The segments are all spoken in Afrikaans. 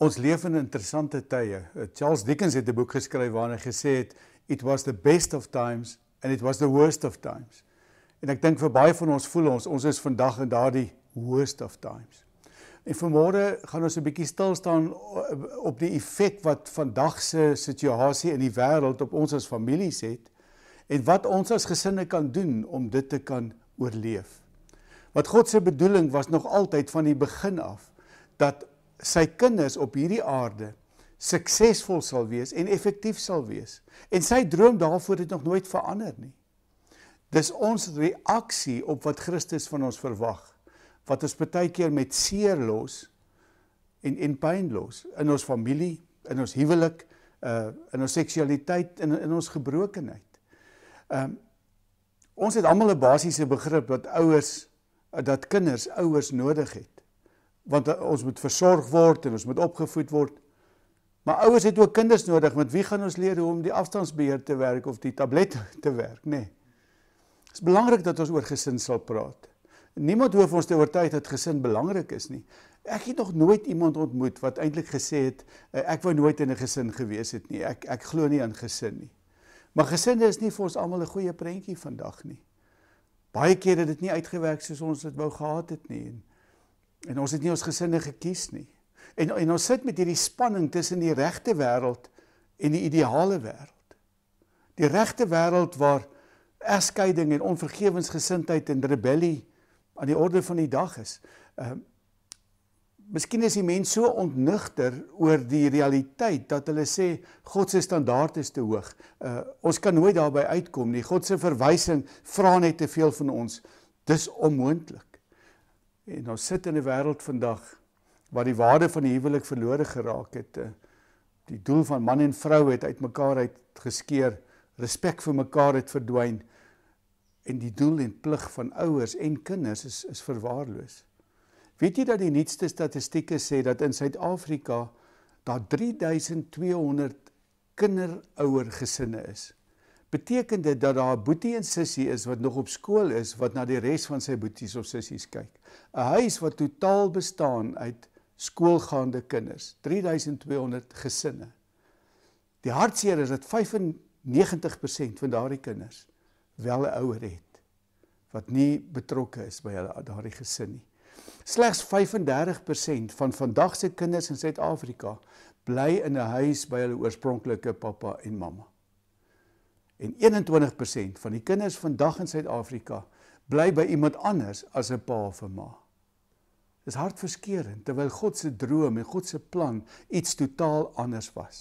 Ons leef in interessante tye. Eh, Charles Dickens het 'n boek geskryf waarin hy gesê het it was the best of times and it was the worst of times. En ek dink vir baie van ons voel ons ons is vandag in daardie worst of times. En vanmôre gaan ons 'n bietjie stil staan eh, op die effek wat vandag se situasie in die wêreld op ons as families het en wat ons as gesinne kan doen om dit te kan oorleef. Wat God se bedoeling was nog altyd van die begin af dat sy kinders op hierdie aarde suksesvol sal wees en effektief sal wees. En sy droom daarvoor het nog nooit verander nie. Dis ons reaksie op wat Christus van ons verwag, wat ons baie keer met seer los en en pyn los in ons familie, in ons huwelik, uh in ons seksualiteit en in, in ons gebrokenheid. Um ons het almal 'n basiese begrip dat ouers eh, dat kinders ouers nodig het want eh, ons moet versorg word en ons moet opgevoed word. Maar ouers het ook kinders nodig. Met wie gaan ons leer hoe om die afstandsbeheer te werk of die tablet te werk, nê? Nee. Dit is belangrik dat ons oor gesin sal praat. Niemand hoef ons te oortuig dat gesin belangrik is nie. Ek het nog nooit iemand ontmoet wat eintlik gesê het eh, ek wou nooit in 'n gesin gewees het nie. Ek ek glo nie aan gesin nie. Maar gesinne is nie vir ons almal 'n goeie prentjie vandag nie. Baie kere het dit nie uitgewerk soos ons dit wou gehad het nie. En En ons het nie ons gesinne gekies nie. En en ons sit met hierdie spanning tussen die regte wêreld en die ideale wêreld. Die regte wêreld waar egskeiding en onvergewensgesindheid en rebellie aan die orde van die dag is. Ehm uh, Miskien is die mens so ontnugter oor die realiteit dat hulle sê God se standaard is te hoog. Uh ons kan nooit daarby uitkom nie. God se verwysing vra net te veel van ons. Dis onmoontlik. En ons sit in 'n wêreld vandag waar die waarde van die huwelik verlore geraak het. Eh, die doel van man en vrou het uitmekaar uit geskeur. Respek vir mekaar het verdwyn. En die doel en plig van ouers en kinders is is verwaarloos. Weet jy dat die nuutste statistieke sê dat in Suid-Afrika daar 3200 kinderouer gesinne is? 3200 beteken dit dat daar 'n boetie en sussie is wat nog op skool is wat na die res van sy boeties of sussies kyk. 'n Huis wat totaal bestaan uit skoolgaande kinders, 3200 gesinne. Die hartseer is dat 95% van daardie kinders wel 'n ouer het wat nie betrokke is by hulle daardie gesin nie. Slegs 35% van vandag se kinders in Suid-Afrika bly in 'n huis by hulle oorspronklike pappa en mamma. En 21% van die kinders vandag in Suid-Afrika bly by iemand anders as 'n pa of 'n ma. Dis hartverskeurende terwyl God se droom en God se plan iets totaal anders was.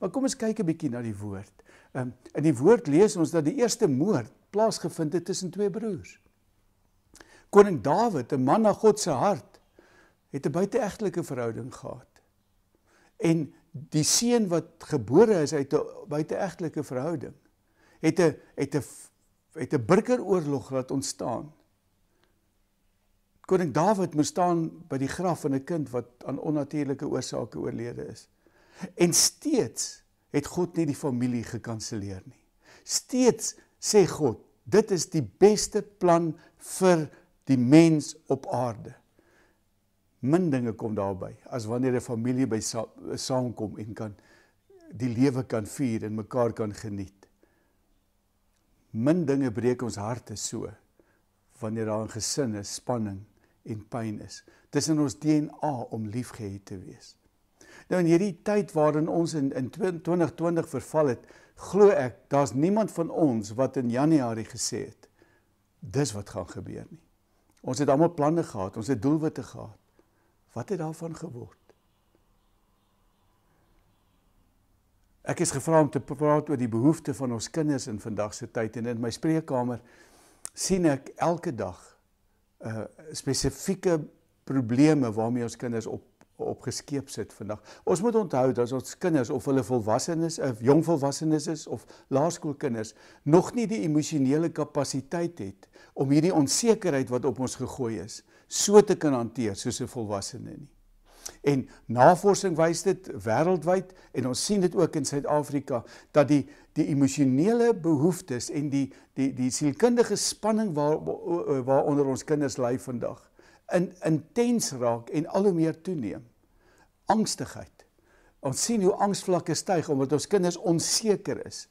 Maar kom ons kyk 'n bietjie na die woord. Um, in die woord lees ons dat die eerste moord plaasgevind het tussen twee broers. Koning Dawid, 'n man na God se hart, het 'n buiteegtelike verhouding gehad. En die seun wat gebore is uit 'n buiteegtelike verhouding, het 'n het 'n het 'n burgeroorlog laat ontstaan. Koning Dawid moes staan by die graf van 'n kind wat aan onnatuurlike oorsake oorlede is. En steeds het God nie die familie gekanselleer nie. Steeds sê God, dit is die beste plan vir die mens op aarde. Min dinge kom daarby as wanneer 'n familie by saamkom en kan die lewe kan vier en mekaar kan geniet min dinge breek ons harte so wanneer daar 'n gesin is, spanning en pyn is. Dis in ons DNA om liefgehad te wees. Nou in hierdie tyd waarin ons in in 2020 verval het, glo ek daar's niemand van ons wat in Januarie gesê het dis wat gaan gebeur nie. Ons het almal planne gehad, ons het doelwitte gehad. Wat het daarvan geword? Ek is gevra om te praat oor die behoeftes van ons kinders in vandag se tyd en in my spreekkamer sien ek elke dag uh spesifieke probleme waarmee ons kinders op opgeskeep sit vandag. Ons moet onthou dat ons kinders of hulle volwassenes of uh, jong volwassenes is of laerskoolkinders nog nie die emosionele kapasiteit het om hierdie onsekerheid wat op ons gegooi is so te kan hanteer soos 'n volwassene nie. En navorsing wys dit wêreldwyd en ons sien dit ook in Suid-Afrika dat die die emosionele behoeftes en die die die sielkundige spanning waar waaronder ons kinders ly vandag in intens raak en al hoe meer toeneem. Angstigheid. Ons sien hoe angsvlakke styg omdat ons kinders onseker is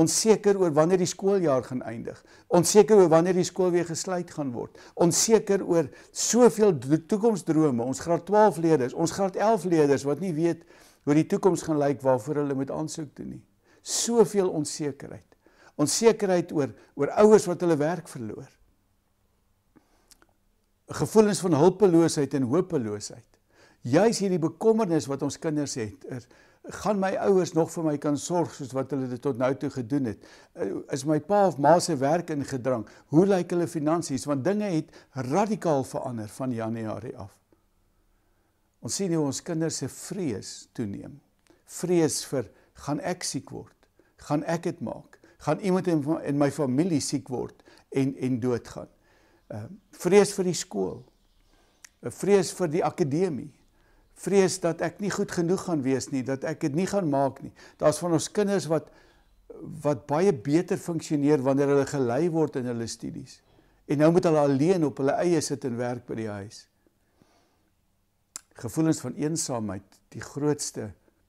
onseker oor wanneer die skooljaar gaan eindig, onseker oor wanneer die skool weer gesluit gaan word, onseker oor soveel toekomsdrome, ons graad 12 leerders, ons graad 11 leerders wat nie weet hoe die toekoms gaan lyk waarvoor hulle moet aansoek doen nie. Soveel onsekerheid. Onsekerheid oor oor ouers wat hulle werk verloor. Gevoelens van hulpeloosheid en hopeloosheid. Juis hierdie bekommernis wat ons kinders het, is er, gaan my ouers nog vir my kan sorg soos wat hulle dit tot nou toe gedoen het? Eh, is my pa of ma se werk ingedrang? Hoe lyk hulle finansies? Want dinge het radikaal verander van Januarie af. Ons sien hoe ons kinders se vrees toeneem. Vrees vir gaan ek siek word? Gaan ek dit maak? Gaan iemand in my familie siek word en en doodgaan? Ehm vrees vir die skool. 'n eh, Vrees vir die akademie vrees dat ek nie goed genoeg gaan wees nie, dat ek dit nie gaan maak nie. Daar's van ons kinders wat wat baie beter funksioneer wanneer hulle gelei word in hulle studies. En nou moet hulle alleen op hulle eie sit en werk by die huis. Gevoelens van eensaamheid, die grootste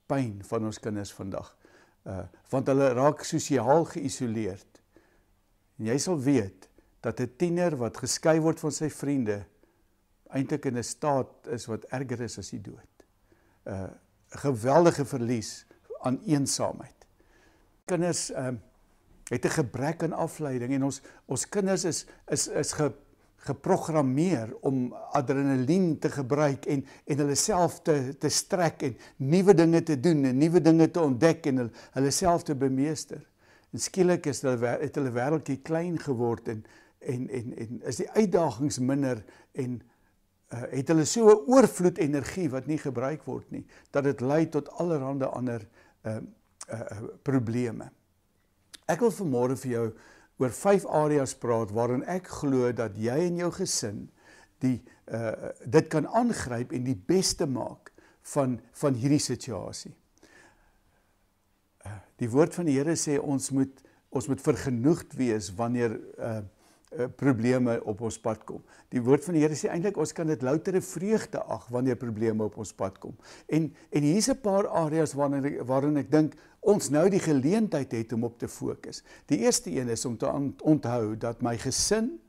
pyn van ons kinders vandag. Uh want hulle raak sosiaal geïsoleerd. En jy sal weet dat 'n tiener wat geskei word van sy vriende eintlik in 'n staat is wat erger is as die dood. 'n uh, Geweldige verlies aan eensaamheid. Kinders ehm uh, het 'n gebrek aan afleiding en ons ons kinders is is is ge geprogrammeer om adrenalien te gebruik en en hulle self te te strek en nuwe dinge te doen en nuwe dinge te ontdek en hulle hulle self te bemeester. En skielik is hulle het hulle wêreldjie klein geword en en en en is die uitdagings minder en Eh, het hulle so 'n oorvloed energie wat nie gebruik word nie dat dit lei tot allerlei ander uh uh probleme. Ek wil vanmôre vir jou oor vyf areas praat waarin ek glo dat jy en jou gesin die uh dit kan aangryp en die beste maak van van hierdie situasie. Uh die woord van die Here sê ons moet ons moet vergenoegd wees wanneer uh Eh, probleme op ons pad kom. Die woord van die Here sê eintlik ons kan dit loutere vreugde ag wanneer probleme op ons pad kom. En en hier's 'n paar areas waarin waarin ek dink ons nou die geleentheid het om op te fokus. Die eerste een is om te onthou dat my gesin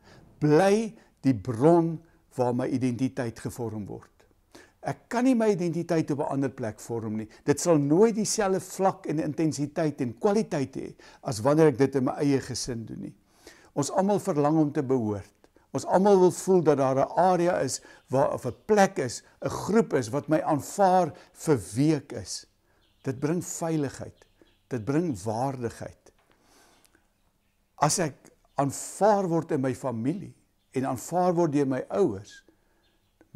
bly die bron waar my identiteit gevorm word. Ek kan nie my identiteit op 'n ander plek vorm nie. Dit sal nooit dieselfde vlak en intensiteit en kwaliteit hê as wanneer ek dit in my eie gesin doen nie. Ons almal verlang om te behoort. Ons almal wil voel dat daar 'n area is waar of 'n plek is, 'n groep is wat my aanvaar vir wie ek is. Dit bring veiligheid. Dit bring waardigheid. As ek aanvaar word in my familie en aanvaar word deur my ouers,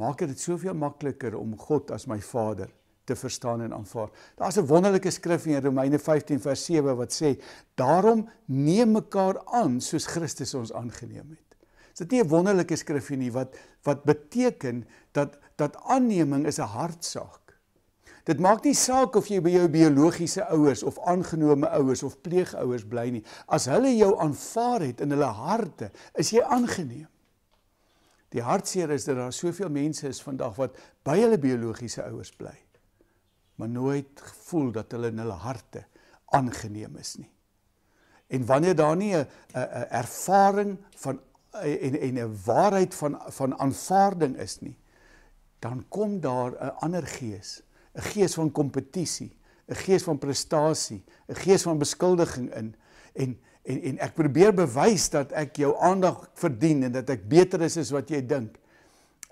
maak dit soveel makliker om God as my Vader te verstaan en aanvaar. Daar's 'n wonderlike skrif in Romeine 15 vers 7 wat sê: "Daarom neem mekaar aan soos Christus ons aangeneem het." Is dit nie 'n wonderlike skrifgie nie wat wat beteken dat dat aanneeming is 'n hartsaak. Dit maak nie saak of jy by jou biologiese ouers of aangenome ouers of pleegouers bly nie. As hulle jou aanvaar het in hulle harte, is jy aangeneem. Die hartseer is dat daar soveel mense is vandag wat by hulle biologiese ouers bly maar nooit gevoel dat hulle in hulle harte aangeneem is nie. En wanneer daar nie 'n 'n ervaring van en en 'n waarheid van van aanvaarding is nie, dan kom daar 'n ander gees, 'n gees van kompetisie, 'n gees van prestasie, 'n gees van beskuldiging in en en en ek probeer bewys dat ek jou aandag verdien en dat ek beter is as wat jy dink.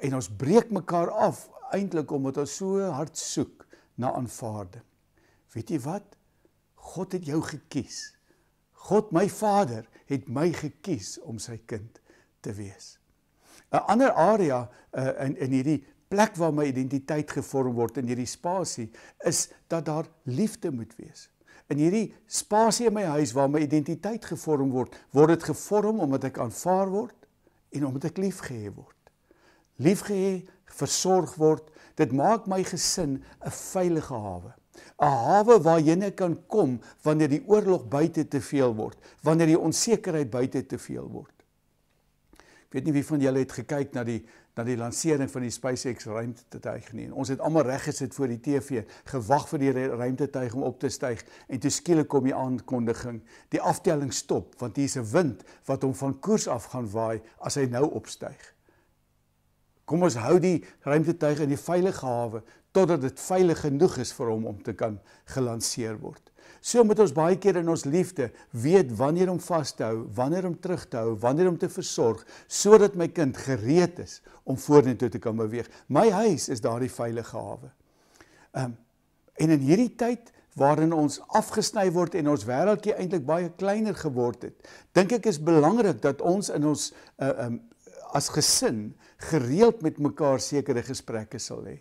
En ons breek mekaar af eintlik omdat ons so hard soek na aanvaarde. Weet jy wat? God het jou gekies. God my Vader het my gekies om sy kind te wees. 'n Ander area uh, in in hierdie plek waar my identiteit gevorm word in hierdie spasie is dat daar liefde moet wees. In hierdie spasie in my huis waar my identiteit gevorm word, word dit gevorm omdat ek aanvaar word en omdat ek liefgehê word. Liefgehê, versorg word, Dit maak my gesin 'n veilige hawe. 'n Hawe waarheen ek kan kom wanneer die oorlog buite te veel word, wanneer die onsekerheid buite te veel word. Ek weet nie wie van julle het gekyk na die na die lansering van die SpaceX ruimtetuig nie. Ons het almal reg gesit voor die TV, gewag vir die ruimtetuig om op te styg en toe skielik kom die aankondiging. Die aftelling stop want hier's 'n wind wat hom van koers af gaan waai as hy nou opstyg. Kom ons hou die ruimtetuig in die veilige hawe totdat dit veilig genoeg is vir hom om te kan gelanseer word. So moet ons baie keer in ons liefde weet wanneer om vas te hou, wanneer om terug te hou, wanneer om te versorg sodat my kind gereed is om vorentoe te kan beweeg. My huis is daardie veilige hawe. Um en in hierdie tyd waarin ons afgesny word en ons wêreldjie eintlik baie kleiner geword het, dink ek is belangrik dat ons in ons uh, um as gesin gereeld met mekaar sekere gesprekke sal hê.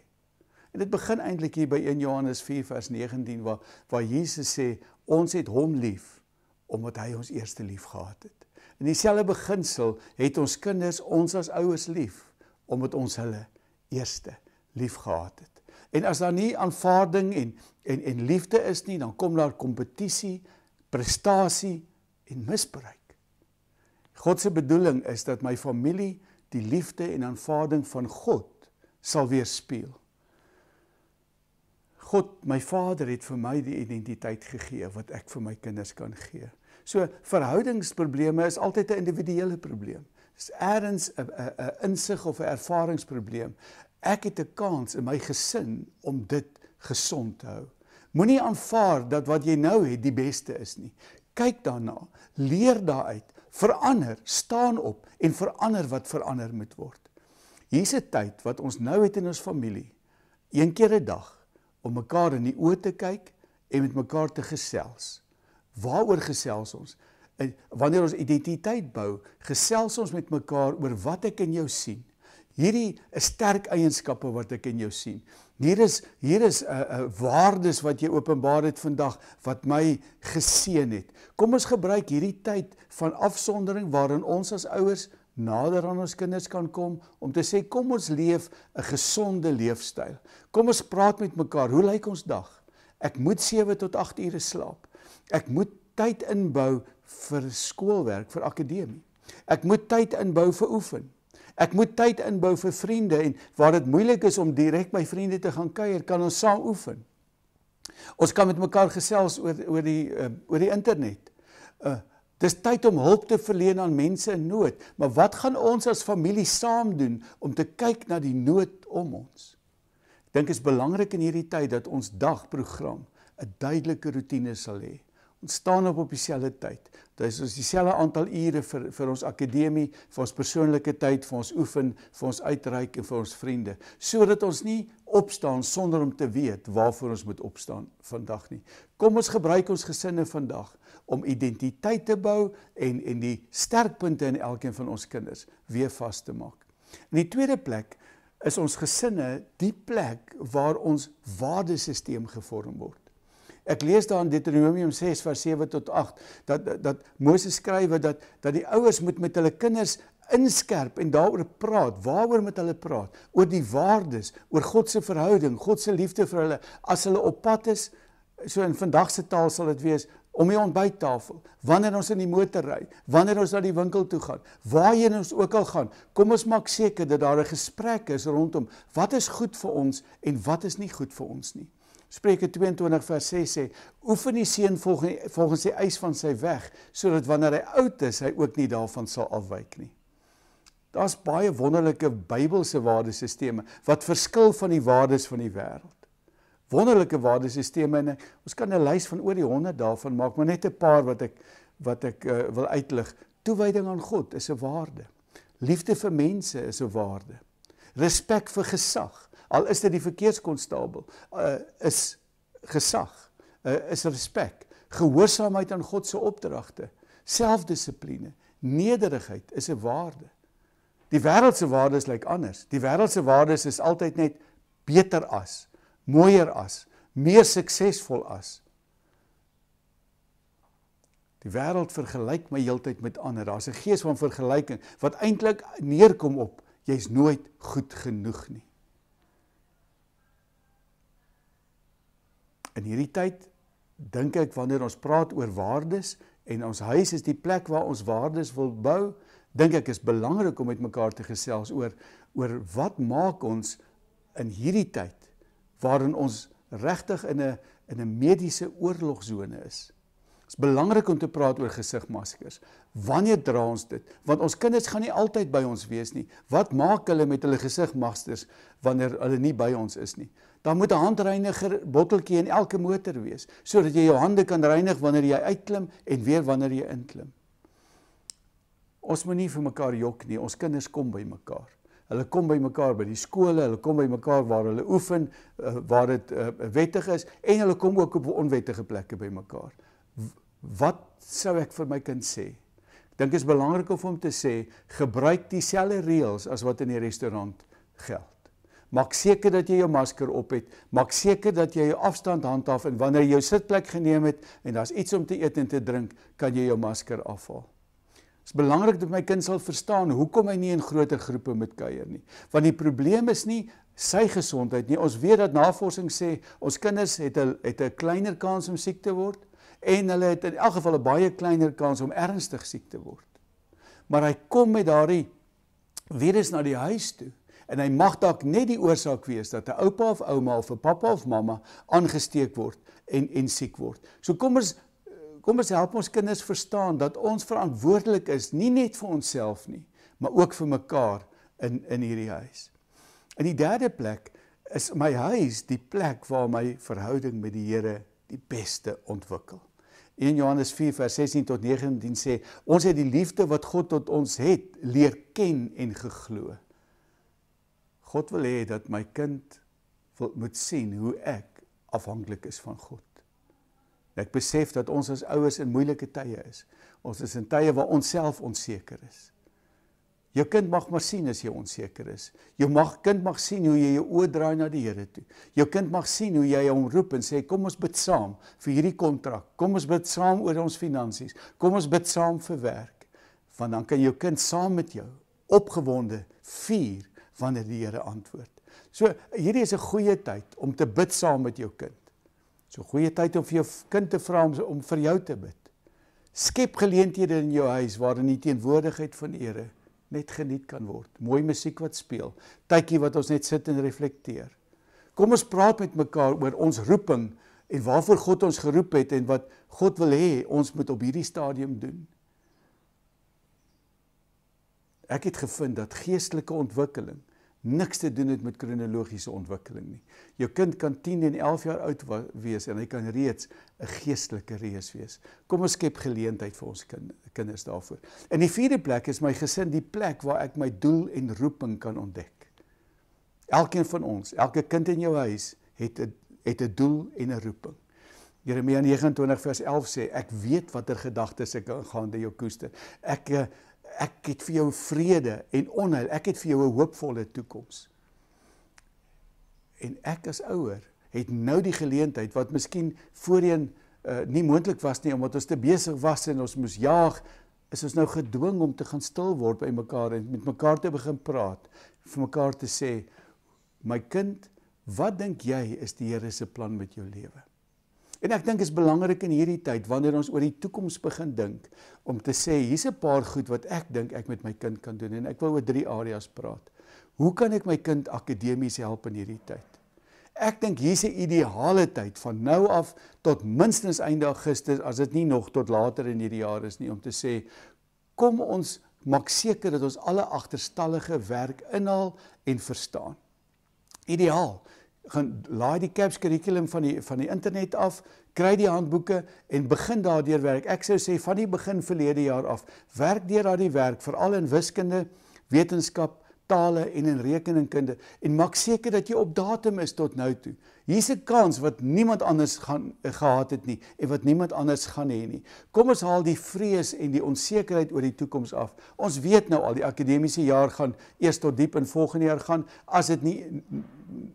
En dit begin eintlik hier by 1 Johannes 4 vers 19 waar waar Jesus sê ons het hom lief omdat hy ons eerste lief gehad het. In dieselfde beginsel het ons kinders ons as ouers lief omdat ons hulle eerste lief gehad het. En as daar nie aanvaarding en en en liefde is nie, dan kom daar kompetisie, prestasie en misbruik. God se bedoeling is dat my familie die liefde en aanvaarding van God sal weerspieël. God, my Vader het vir my die identiteit gegee wat ek vir my kinders kan gee. So verhoudingsprobleme is altyd 'n individuele probleem. Dis eerds 'n 'n insig of 'n ervaringsprobleem. Ek het 'n kans in my gesin om dit gesond te hou. Moenie aanvaar dat wat jy nou het die beste is nie. Kyk daarna, leer daaruit verander, staan op en verander wat verander moet word. Hier's 'n tyd wat ons nou het in ons familie, een keer 'n dag om mekaar in die oë te kyk en met mekaar te gesels. Waaroor gesels ons? Eh, wanneer ons identiteit bou, gesels ons met mekaar oor wat ek in jou sien hierdie is sterk eienskappe wat ek in jou sien. Hier is hier is 'n uh, uh, waardes wat jy openbaar het vandag wat my geseën het. Kom ons gebruik hierdie tyd van afsondering waarin ons as ouers nader aan ons kinders kan kom om te sê kom ons leef 'n gesonde leefstyl. Kom ons praat met mekaar. Hoe lyk ons dag? Ek moet 7 tot 8 ure slaap. Ek moet tyd inbou vir skoolwerk, vir akademie. Ek moet tyd inbou vir oefening. Ek moet tyd inbou vir vriende en waar dit moeilik is om direk my vriende te gaan kuier, kan ons saam oefen. Ons kan met mekaar gesels oor oor die uh, oor die internet. Uh dis tyd om hulp te verleen aan mense in nood, maar wat gaan ons as familie saam doen om te kyk na die nood om ons? Ek dink is belangrik in hierdie tyd dat ons dagprogram 'n duidelike roetine sal hê. Ons staan op op dieselfde tyd. Dit is dieselfde aantal ure vir vir ons akademie, vir ons persoonlike tyd, vir ons oefen, vir ons uitreik en vir ons vriende, sodat ons nie opstaan sonder om te weet waarvoor ons moet opstaan vandag nie. Kom ons gebruik ons gesinne vandag om identiteit te bou en en die sterkpunte in elkeen van ons kinders weer vas te maak. In die tweede plek is ons gesinne die plek waar ons waardesisteem gevorm word. Ek lees daar in Deuteronomium 6 vers 7 tot 8 dat dat Moses skrywe dat dat die ouers moet met hulle kinders inskerp en daaroor praat, waaroor met hulle praat, oor die waardes, oor God se verhouding, God se liefde vir hulle as hulle op pad is. So in vandag se taal sal dit wees om die ontbyttafel, wanneer ons in die motor ry, wanneer ons na die winkel toe gaan, waarheen ons ook al gaan, kom ons maak seker dat daar 'n gesprek is rondom wat is goed vir ons en wat is nie goed vir ons nie. Spreuke 22 vers 6 sê: "Oefen die seun volgens volgens die eis van sy weg, sodat wanneer hy oud is, hy ook nie daarvan sal afwyk nie." Daar's baie wonderlike Bybelse waardesisteme wat verskil van die waardes van die wêreld. Wonderlike waardesisteme en ons kan 'n lys van oor die 100 daarvan maak, maar net 'n paar wat ek wat ek uh, wil uitlig. Toewyding aan God is 'n waarde. Liefde vir mense is 'n waarde. Respek vir gesag al is dit die verkeerskonstabel uh, is gesag uh, is respek gehoorsaamheid aan God se opdragte selfdissipline nederigheid is 'n waarde die wêreldse waardes lyk like anders die wêreldse waardes is altyd net beter as mooier as meer suksesvol as Die wêreld vergelyk my heeltyd met ander. Daar's 'n gees van vergelyking wat eintlik neerkom op jy's nooit goed genoeg nie. In hierdie tyd dink ek wanneer ons praat oor waardes en ons huis is die plek waar ons waardes wil bou, dink ek is belangrik om met mekaar te gesels oor oor wat maak ons in hierdie tyd waarin ons regtig in 'n in 'n mediese oorlogsone is. Dit is belangrik om te praat oor gesigmaskers. Wanneer dra ons dit? Want ons kinders gaan nie altyd by ons wees nie. Wat maak hulle met hulle gesigmaskers wanneer hulle nie by ons is nie? Dan moet 'n handreiniger botteltjie in elke motor wees sodat jy jou hande kan reinig wanneer jy uitklim en weer wanneer jy inklim. Ons moenie vir mekaar jok nie. Ons kinders kom by mekaar. Hulle kom by mekaar by die skole, hulle kom by mekaar waar hulle oefen, eh, waar dit eh, wettig is en hulle kom ook op onwettige plekke by mekaar. Wat sou ek vir my kind sê? Dink is belangrik om hom te sê, gebruik dieselfde reëls as wat in die restaurant geld. Maak seker dat jy jou masker op het. Maak seker dat jy jou afstand handhaaf en wanneer jy jou sitplek geneem het en daar's iets om te eet en te drink, kan jy jou masker afhaal. Dit is belangrik dat my kind sal verstaan hoekom hy nie in groter groepe moet kuier nie. Want die probleem is nie sy gesondheid nie. Ons weet dat navorsing sê ons kinders het 'n het 'n kleiner kans om siek te word en hulle het in elk geval 'n baie kleiner kans om ernstig siek te word. Maar hy kom met daardie virus na die huis toe en hy mag dalk net die oorsaak wees dat 'n oupa of ouma of 'n pappa of mamma aangesteek word en en siek word. So kom ons kom ons help ons kinders verstaan dat ons verantwoordelik is nie net vir onsself nie, maar ook vir mekaar in in hierdie huis. In die derde plek is my huis die plek waar my verhouding met die Here die beste ontwikkel. 1 Johannes 4 vers 16 tot 19 sê ons het die liefde wat God tot ons het leer ken en geglo. God wil hê dat my kind wil, moet sien hoe ek afhanklik is van God. Ek besef dat ons as ouers in moeilike tye is. Ons is in tye waar ons self onseker is. Jou kind mag maar sien as jy onseker is. Jou mag kind mag sien hoe jy jou oordraai na die Here toe. Jou kind mag sien hoe jy hom roep en sê kom ons bid saam vir hierdie kontrak. Kom ons bid saam oor ons finansies. Kom ons bid saam vir werk. Want dan kan jou kind saam met jou opgewonde vier wanneer die Here antwoord. So hierdie is 'n goeie tyd om te bid saam met jou kind. So goeie tyd om vir jou kind te vra om, om vir jou te bid. Skep geleenthede in jou huis waarin die teenwoordigheid van die Here net geniet kan word. Mooi musiek wat speel, tydjie wat ons net sit en reflekteer. Kom ons praat met mekaar oor ons roeping en waarvoor God ons geroep het en wat God wil hê ons moet op hierdie stadium doen. Ek het gevind dat geestelike ontwikkeling niks te doen het met kronologiese ontwikkeling nie. Jou kind kan 10 en 11 jaar oud wees en hy kan reeds 'n geestelike reus wees. Kom ons skep geleentheid vir ons kind, kinders daarvoor. In die vierde plek is my gesin die plek waar ek my doel en roeping kan ontdek. Elkeen van ons, elke kind in jou huis het 'n het 'n doel en 'n roeping. Jeremia 29 vers 11 sê ek weet watter gedagtes ek gaande jou koester. Ek eh, ek het vir jou vrede en onheil, ek het vir jou 'n hoopvolle toekoms. En ek as ouer het nou die geleentheid wat miskien voorheen uh, nie moontlik was nie omdat ons te besig was en ons moes jaag, is ons nou gedwing om te gaan stil word by mekaar en met mekaar te begin praat, vir mekaar te sê, my kind, wat dink jy is die Here se plan met jou lewe? En ek dink is belangrik in hierdie tyd wanneer ons oor die toekoms begin dink om te sê hier's 'n paar goed wat ek dink ek met my kind kan doen en ek wil oor drie areas praat. Hoe kan ek my kind akademies help in hierdie tyd? Ek dink hier's 'n ideale tyd van nou af tot minstens einde Augustus as dit nie nog tot later in hierdie jaar is nie om te sê kom ons maak seker dat ons alle agterstallige werk inhaal en verstaan. Ideaal gaan laai die CAPS kurrikulum van die van die internet af, kry die handboeke en begin daardeur werk. Ek sou sê van die begin verlede jaar af, werk deur daardie werk veral in wiskunde, wetenskap, tale en in rekeningkunde en maak seker dat jy op datum is tot nou toe. Hier's 'n kans wat niemand anders gaan eh, gehad het nie en wat niemand anders gaan hê nie. Kom ons haal die vrees en die onsekerheid oor die toekoms af. Ons weet nou al die akademiese jaar gaan eers tot diep in volgende jaar gaan as dit nie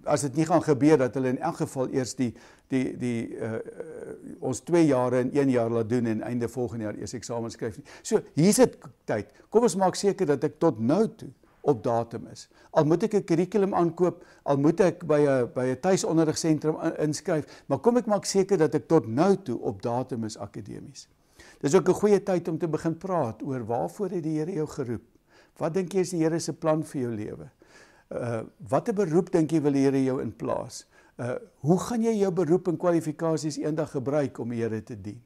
as dit nie gaan gebeur dat hulle in elk geval eers die die die uh, ons 2 jare in 1 jaar laat doen en einde volgende jaar eers eksamen skryf nie. So hier's dit tyd. Kom ons maak seker dat ek tot nou toe op datum is. Al moet ek 'n kurrikulum aankoop, al moet ek by 'n by 'n tuisonderrigsentrum inskryf, maar kom ek maak seker dat ek tot nou toe op datum is akademies. Dis ook 'n goeie tyd om te begin praat oor waarvoor het die Here jou geroep? Wat dink jy is die Here se plan vir jou lewe? Uh watter beroep dink jy wil die Here jou in plaas? Uh hoe gaan jy jou beroep en kwalifikasies eendag gebruik om die Here te dien?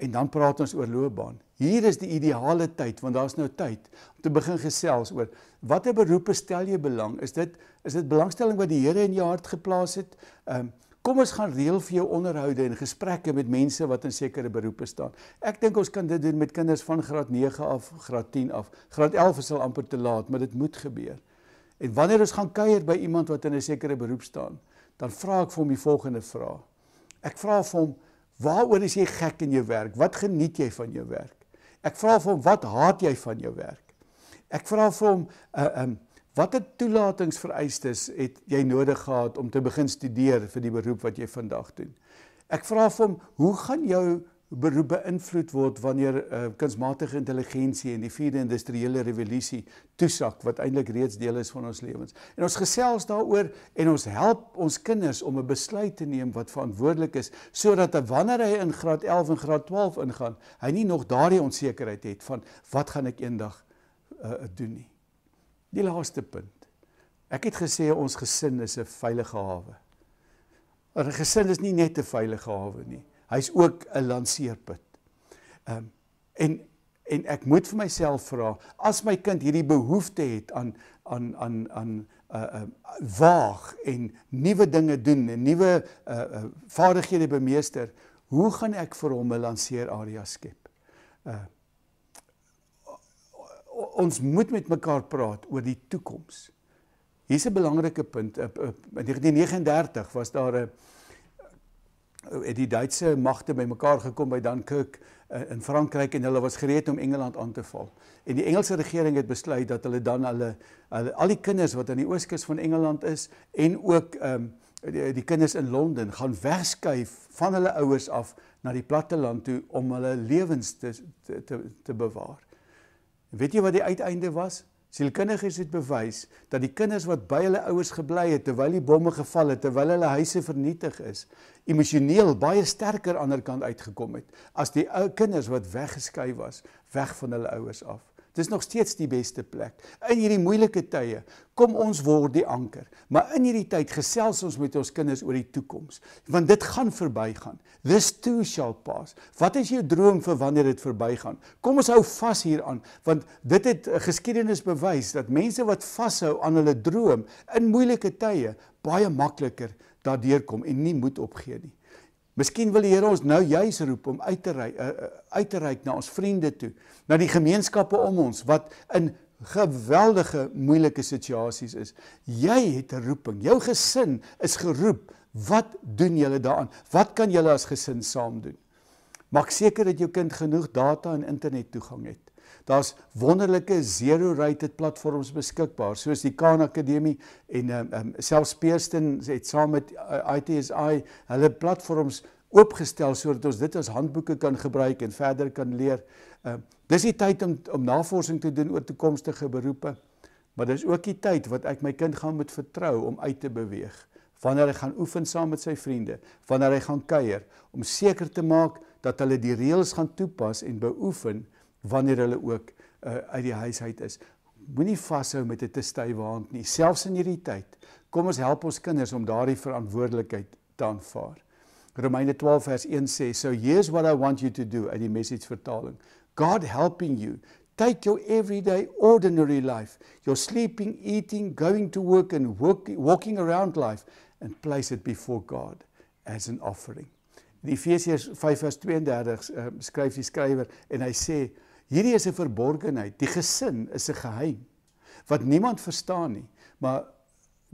En dan praat ons oor loopbaan. Hier is die ideale tyd want daar's nou tyd om te begin gesels oor watter beroepe stel jy belang? Is dit is dit belangstelling wat die Here in jou hart geplaas het? Ehm um, kom ons gaan reël vir jou onderhoude en gesprekke met mense wat in sekere beroepe staan. Ek dink ons kan dit doen met kinders van graad 9 af, graad 10 af. Graad 11 is al amper te laat, maar dit moet gebeur. En wanneer ons gaan kuier by iemand wat in 'n sekere beroep staan, dan vra ek vir hom die volgende vraag. Ek vra vir hom: "Waaroor is jy gek in jou werk? Wat geniet jy van jou werk?" Ek vra vir hom wat haat jy van jou werk? Ek vra vir hom uh um watter toelatingsvereistes het jy nodig gehad om te begin studeer vir die beroep wat jy vandag doen? Ek vra vir hom hoe gaan jou beroepe beïnvloed word wanneer uh, eh, kunsmatige intelligensie en die vierde industriële revolusie toesak wat eintlik reeds deel is van ons lewens. En ons gesels daaroor en ons help ons kinders om 'n besluit te neem wat verantwoordelik is sodat wanneer hy in graad 11 en graad 12 ingaan, hy nie nog daardie onsekerheid het van wat gaan ek eendag uh, doen nie. Die laaste punt. Ek het gesê ons gesin is 'n veilige hawe. 'n Gesin is nie net 'n veilige hawe nie. Hy's ook 'n lanseerput. Ehm um, en en ek moet vir myself vra as my kind hierdie behoefte het aan aan aan aan uh uh waag en nuwe dinge doen en nuwe uh uh vaardighede bemeester, hoe gaan ek vir hom 'n lanseerarea skep? Uh ons moet met mekaar praat oor die toekoms. Hier's 'n belangrike punt. In 1939 was daar 'n Eh, het die Duitse magte bymekaar gekom by Dunkirk eh, in Frankryk en hulle was gereed om Engeland aan te val. En die Engelse regering het besluit dat hulle dan hulle, hulle al die kinders wat aan die ooskus van Engeland is en ook ehm um, die, die kinders in Londen gaan wegskuif van hulle ouers af na die platte land toe om hulle lewens te, te te te bewaar. Weet jy wat die uiteinde was? Sielkundiges het bewys dat die kinders wat by hulle ouers gebly het terwyl die bomme geval het, terwyl hulle huise vernietig is, emosioneel baie sterker aan die ander kant uitgekom het as die ou kinders wat weggeskuif was, weg van hulle ouers af. Dis nog steeds die beste plek. In hierdie moeilike tye kom ons word die anker, maar in hierdie tyd gesels ons met ons kinders oor die toekoms, want dit gaan verbygaan. This too shall pass. Wat is jou droom vir wanneer dit verbygaan? Kom ons hou vas hieraan, want dit het geskiedenis bewys dat mense wat vashou aan hulle droom in moeilike tye baie makliker daardeur kom en nie moed opgee nie. Miskien wil die Here ons nou juis roep om uit te ry eh, eh, uit te ry na ons vriende toe, na die gemeenskappe om ons wat in geweldige moeilike situasies is. Jy het 'n roeping. Jou gesin is geroep. Wat doen julle daaraan? Wat kan julle as gesin saam doen? Maak seker dat jou kind genoeg data en internet toegang het. Daar's wonderlike zero-rated platforms beskikbaar soos die Khan Academy en ehm um, um, selfs Peerston het saam met ITSI uh, hulle platforms oopgestel sodat ons dit as handboeke kan gebruik en verder kan leer. Ehm um, dis die tyd om om navorsing te doen oor toekomstige beroepe. Maar dis ook die tyd wat ek my kind gaan moet vertrou om uit te beweeg. Wanneer hy gaan oefen saam met sy vriende, wanneer hy gaan kuier, om seker te maak dat hulle die reëls gaan toepas en beoefen wanneer hulle ook uh, uit die huis uit is. Moenie vashou met 'n te stywe hand nie, selfs in hierdie tyd. Kom ons help ons kinders om daardie verantwoordelikheid te aanvaar. Romeine 12 vers 1 sê, "So here's what I want you to do," uit die message vertaling. God helping you. Take your everyday ordinary life, your sleeping, eating, going to work and work, walking around life and place it before God as an offering. In Efesiërs 5:32 uh, eh, skryf die skrywer en hy sê Hierdie is 'n verborgenheid. Die gesin is 'n geheim wat niemand verstaan nie, maar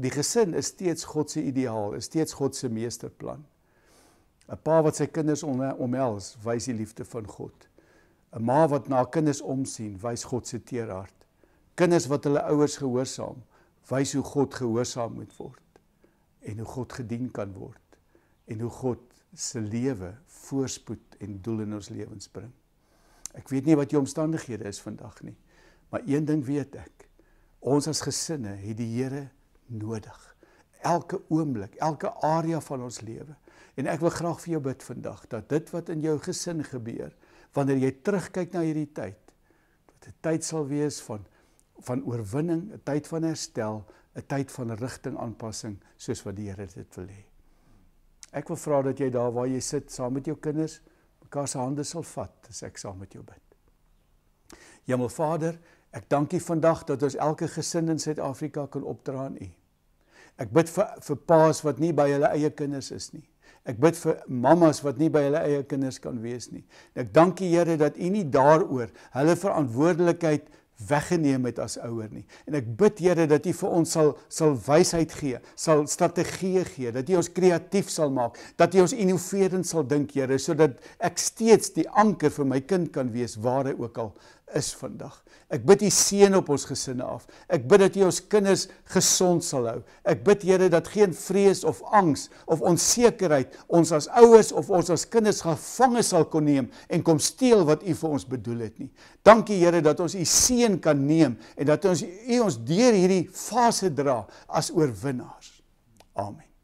die gesin is steeds God se ideaal, is steeds God se meesterplan. 'n Pa wat sy kinders omhels, wys die liefde van God. 'n Ma wat na haar kinders omsien, wys God se teerhart. Kinders wat hulle ouers gehoorsaam, wys hoe God gehoorsaam moet word en hoe God gedien kan word en hoe God se lewe voorspoed en doel in ons lewens bring. Ek weet nie wat jou omstandighede is vandag nie. Maar een ding weet ek. Ons as gesinne het die Here nodig. Elke oomblik, elke area van ons lewe. En ek wil graag vir jou bid vandag dat dit wat in jou gesin gebeur, wanneer jy terugkyk na hierdie tyd, dat dit 'n tyd sal wees van van oorwinning, 'n tyd van herstel, 'n tyd van rigtingaanpassing soos wat die Here dit wil hê. Ek wil vra dat jy daar waar jy sit saam met jou kinders mekaar se hande sal vat as ek saam met jou bid. Hemelvader, ek dank U vandag dat ons elke gesin in Suid-Afrika kan opdra aan U. Ek bid vir vir paas wat nie by hulle eie kinders is nie. Ek bid vir mammas wat nie by hulle eie kinders kan wees nie. Ek dank U Here dat U nie daaroor hulle verantwoordelikheid weggeneem het as ouer nie. En ek bid Here dat U vir ons sal sal wysheid gee, sal strategieë gee, dat U ons kreatief sal maak, dat U ons innoveerend sal dink Here, sodat ek steeds die anker vir my kind kan wees waar hy ook al is vandag. Ek bid U seën op ons gesinne af. Ek bid dat U ons kinders gesond sal hou. Ek bid Here dat geen vrees of angs of onsekerheid ons as ouers of ons as kinders gevange sal kon neem en kom steel wat U vir ons bedoel het nie. Dankie Here dat ons U seën kan neem en dat ons U ons deur hierdie fase dra as oorwinnaars. Amen.